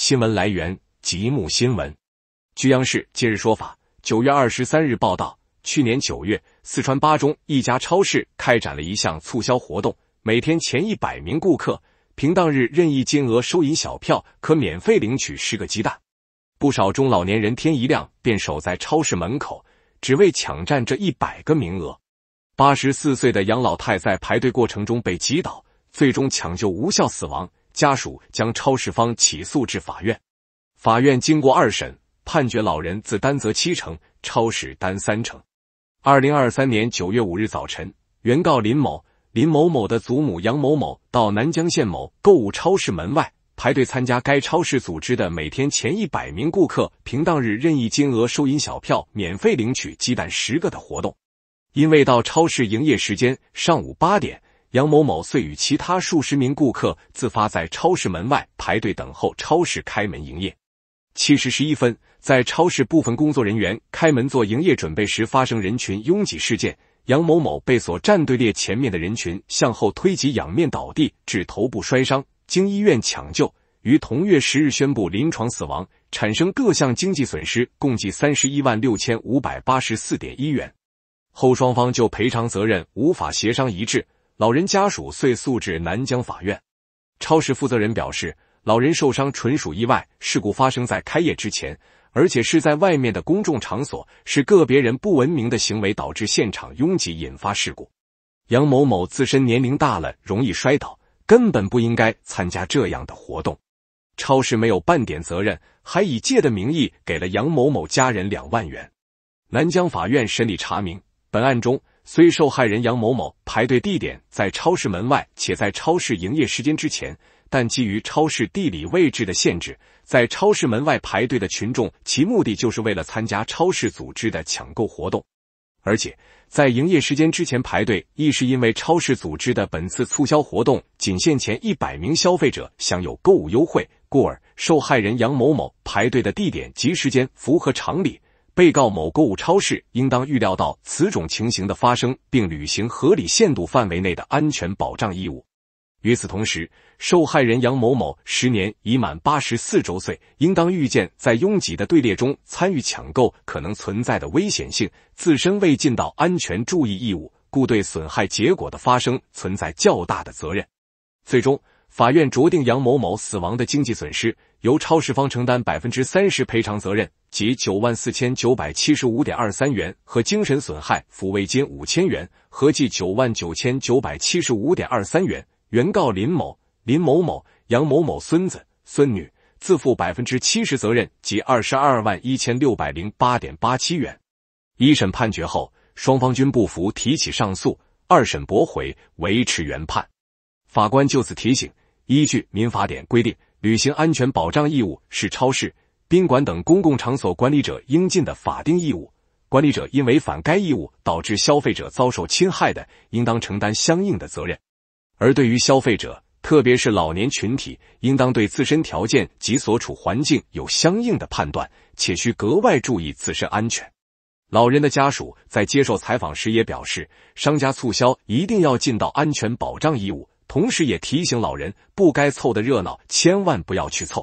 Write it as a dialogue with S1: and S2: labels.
S1: 新闻来源：极目新闻。据央视今日说法九月二十三日报道，去年九月，四川巴中一家超市开展了一项促销活动，每天前一百名顾客凭当日任意金额收银小票，可免费领取十个鸡蛋。不少中老年人天一亮便守在超市门口，只为抢占这一百个名额。八十四岁的杨老太在排队过程中被挤倒，最终抢救无效死亡。家属将超市方起诉至法院，法院经过二审，判决老人自担责七成，超市担三成。二零二三年九月五日早晨，原告林某、林某某的祖母杨某某到南江县某购物超市门外排队参加该超市组织的每天前一百名顾客凭当日任意金额收银小票免费领取鸡蛋十个的活动，因为到超市营业时间上午八点。杨某某遂与其他数十名顾客自发在超市门外排队等候超市开门营业。七时十一分，在超市部分工作人员开门做营业准备时，发生人群拥挤事件，杨某某被所站队列前面的人群向后推挤，仰面倒地，致头部摔伤，经医院抢救，于同月十日宣布临床死亡，产生各项经济损失共计三十一万六千五百八十四点一元。后双方就赔偿责任无法协商一致。老人家属遂诉至南江法院。超市负责人表示，老人受伤纯属意外，事故发生在开业之前，而且是在外面的公众场所，是个别人不文明的行为导致现场拥挤引发事故。杨某某自身年龄大了，容易摔倒，根本不应该参加这样的活动。超市没有半点责任，还以借的名义给了杨某某家人两万元。南江法院审理查明，本案中。虽受害人杨某某排队地点在超市门外，且在超市营业时间之前，但基于超市地理位置的限制，在超市门外排队的群众，其目的就是为了参加超市组织的抢购活动。而且在营业时间之前排队，亦是因为超市组织的本次促销活动仅限前一百名消费者享有购物优惠，故而受害人杨某某排队的地点及时间符合常理。被告某购物超市应当预料到此种情形的发生，并履行合理限度范围内的安全保障义务。与此同时，受害人杨某某时年已满八十四周岁，应当预见在拥挤的队列中参与抢购可能存在的危险性，自身未尽到安全注意义务，故对损害结果的发生存在较大的责任。最终，法院酌定杨某某死亡的经济损失由超市方承担百分之三十赔偿责任。及九万四千九百七十五点二三元和精神损害抚慰金五千元，合计九万九千九百七十五点二三元。原告林某、林某某、杨某某孙子、孙女自负百分之七十责任，即二十二万一千六百零八点八七元。一审判决后，双方均不服，提起上诉。二审驳回，维持原判。法官就此提醒：依据民法典规定，履行安全保障义务是超市。宾馆等公共场所管理者应尽的法定义务，管理者因违反该义务导致消费者遭受侵害的，应当承担相应的责任。而对于消费者，特别是老年群体，应当对自身条件及所处环境有相应的判断，且需格外注意自身安全。老人的家属在接受采访时也表示，商家促销一定要尽到安全保障义务，同时也提醒老人不该凑的热闹，千万不要去凑。